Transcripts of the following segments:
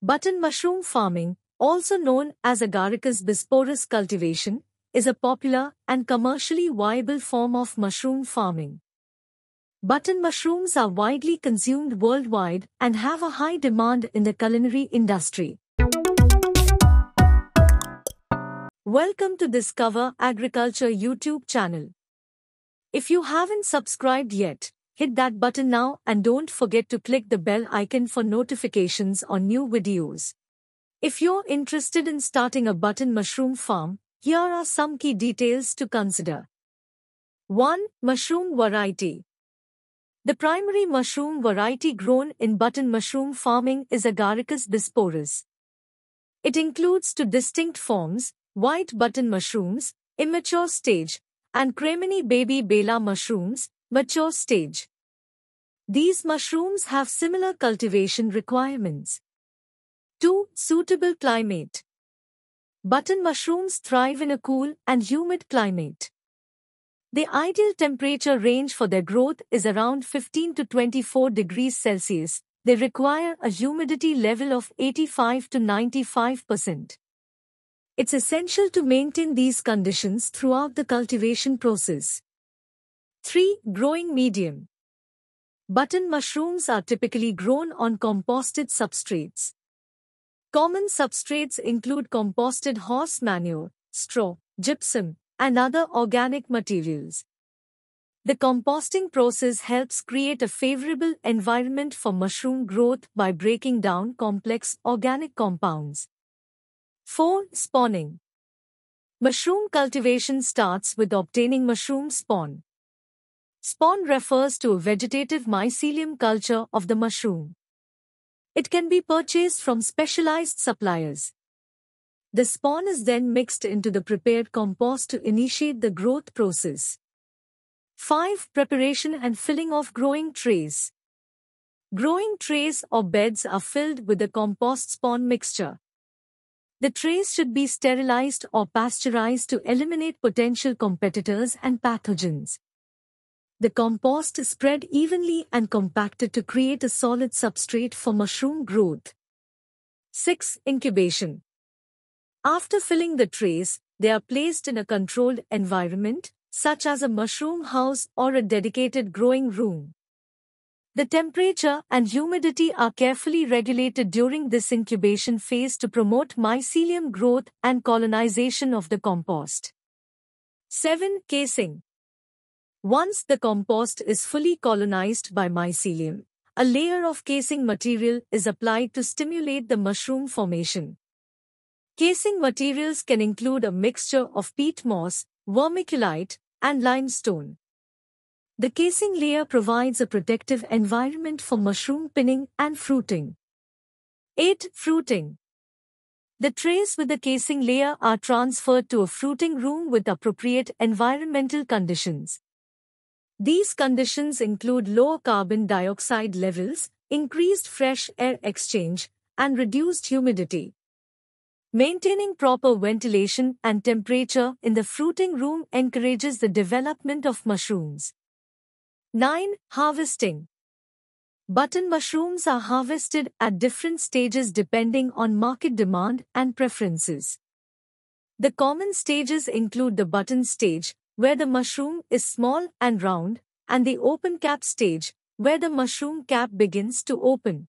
Button mushroom farming, also known as Agaricus bisporus cultivation, is a popular and commercially viable form of mushroom farming. Button mushrooms are widely consumed worldwide and have a high demand in the culinary industry. Welcome to Discover Agriculture YouTube channel. If you haven't subscribed yet, Hit that button now and don't forget to click the bell icon for notifications on new videos. If you're interested in starting a button mushroom farm, here are some key details to consider. 1. Mushroom variety. The primary mushroom variety grown in button mushroom farming is Agaricus bisporus. It includes two distinct forms, white button mushrooms, immature stage, and Cremini baby bela mushrooms, Mature stage. These mushrooms have similar cultivation requirements. 2. Suitable climate. Button mushrooms thrive in a cool and humid climate. The ideal temperature range for their growth is around 15 to 24 degrees Celsius. They require a humidity level of 85 to 95%. It's essential to maintain these conditions throughout the cultivation process. 3. Growing medium. Button mushrooms are typically grown on composted substrates. Common substrates include composted horse manure, straw, gypsum, and other organic materials. The composting process helps create a favorable environment for mushroom growth by breaking down complex organic compounds. 4. Spawning. Mushroom cultivation starts with obtaining mushroom spawn. Spawn refers to a vegetative mycelium culture of the mushroom. It can be purchased from specialized suppliers. The spawn is then mixed into the prepared compost to initiate the growth process. 5. Preparation and filling of growing trays. Growing trays or beds are filled with the compost spawn mixture. The trays should be sterilized or pasteurized to eliminate potential competitors and pathogens. The compost is spread evenly and compacted to create a solid substrate for mushroom growth. 6. Incubation After filling the trays, they are placed in a controlled environment, such as a mushroom house or a dedicated growing room. The temperature and humidity are carefully regulated during this incubation phase to promote mycelium growth and colonization of the compost. 7. Casing once the compost is fully colonized by mycelium, a layer of casing material is applied to stimulate the mushroom formation. Casing materials can include a mixture of peat moss, vermiculite, and limestone. The casing layer provides a protective environment for mushroom pinning and fruiting. 8. Fruiting The trays with the casing layer are transferred to a fruiting room with appropriate environmental conditions. These conditions include low carbon dioxide levels, increased fresh air exchange, and reduced humidity. Maintaining proper ventilation and temperature in the fruiting room encourages the development of mushrooms. 9. Harvesting Button mushrooms are harvested at different stages depending on market demand and preferences. The common stages include the button stage, where the mushroom is small and round, and the open cap stage, where the mushroom cap begins to open.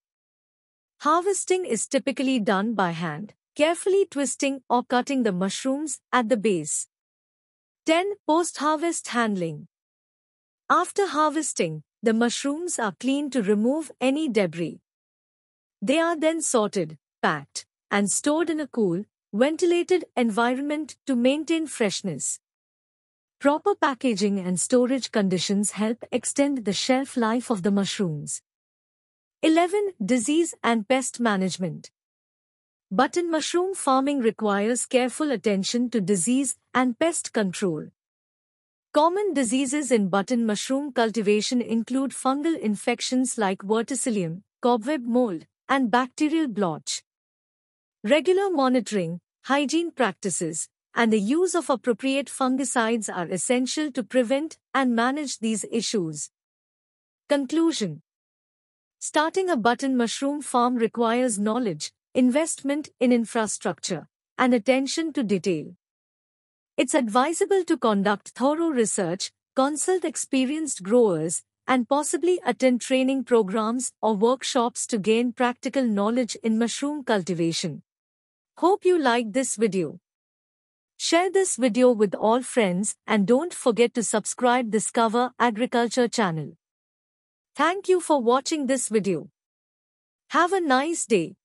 Harvesting is typically done by hand, carefully twisting or cutting the mushrooms at the base. 10. Post-harvest handling. After harvesting, the mushrooms are cleaned to remove any debris. They are then sorted, packed, and stored in a cool, ventilated environment to maintain freshness. Proper packaging and storage conditions help extend the shelf life of the mushrooms. 11. Disease and pest management. Button mushroom farming requires careful attention to disease and pest control. Common diseases in button mushroom cultivation include fungal infections like verticillium, cobweb mold, and bacterial blotch. Regular monitoring, hygiene practices, and the use of appropriate fungicides are essential to prevent and manage these issues. Conclusion Starting a button mushroom farm requires knowledge, investment in infrastructure, and attention to detail. It's advisable to conduct thorough research, consult experienced growers, and possibly attend training programs or workshops to gain practical knowledge in mushroom cultivation. Hope you liked this video. Share this video with all friends and don't forget to subscribe Discover Agriculture channel. Thank you for watching this video. Have a nice day.